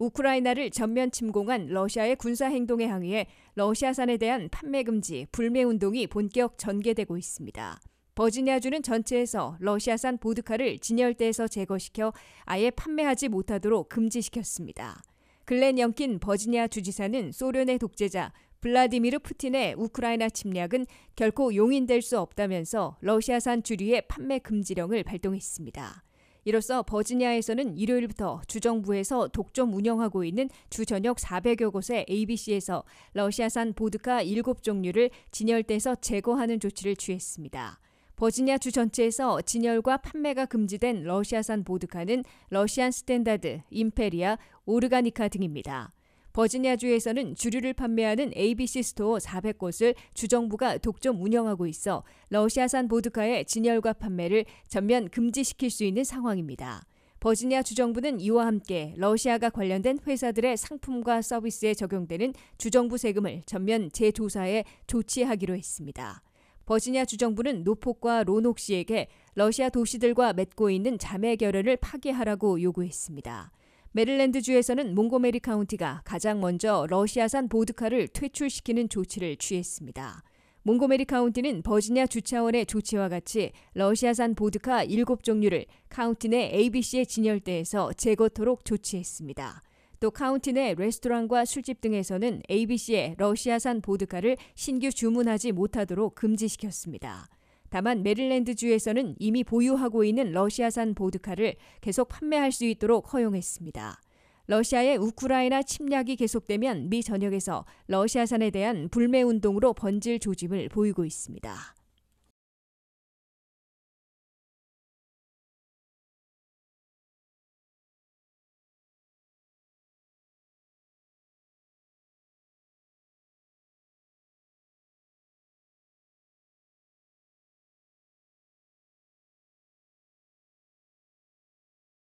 우크라이나를 전면 침공한 러시아의 군사 행동에 항의해 러시아산에 대한 판매 금지, 불매 운동이 본격 전개되고 있습니다. 버지니아주는 전체에서 러시아산 보드카를 진열대에서 제거시켜 아예 판매하지 못하도록 금지시켰습니다. 글렌 영킨 버지니아 주지사는 소련의 독재자 블라디미르 푸틴의 우크라이나 침략은 결코 용인될 수 없다면서 러시아산 주류의 판매 금지령을 발동했습니다. 이로써 버지니아에서는 일요일부터 주정부에서 독점 운영하고 있는 주 전역 400여 곳의 ABC에서 러시아산 보드카 7종류를 진열대에서 제거하는 조치를 취했습니다. 버지니아 주 전체에서 진열과 판매가 금지된 러시아산 보드카는 러시안 스탠다드, 임페리아, 오르가니카 등입니다. 버지니아주에서는 주류를 판매하는 ABC 스토어 400곳을 주정부가 독점 운영하고 있어 러시아산 보드카의 진열과 판매를 전면 금지시킬 수 있는 상황입니다. 버지니아 주정부는 이와 함께 러시아가 관련된 회사들의 상품과 서비스에 적용되는 주정부 세금을 전면 재조사에 조치하기로 했습니다. 버지니아 주정부는 노폭과 로녹 씨에게 러시아 도시들과 맺고 있는 자매 결연을 파기하라고 요구했습니다. 메릴랜드주에서는 몽고메리 카운티가 가장 먼저 러시아산 보드카를 퇴출시키는 조치를 취했습니다. 몽고메리 카운티는 버지니아 주차원의 조치와 같이 러시아산 보드카 7종류를 카운티 내 ABC의 진열대에서 제거토록 조치했습니다. 또 카운티 내 레스토랑과 술집 등에서는 ABC의 러시아산 보드카를 신규 주문하지 못하도록 금지시켰습니다. 다만 메릴랜드주에서는 이미 보유하고 있는 러시아산 보드카를 계속 판매할 수 있도록 허용했습니다. 러시아의 우크라이나 침략이 계속되면 미 전역에서 러시아산에 대한 불매 운동으로 번질 조짐을 보이고 있습니다.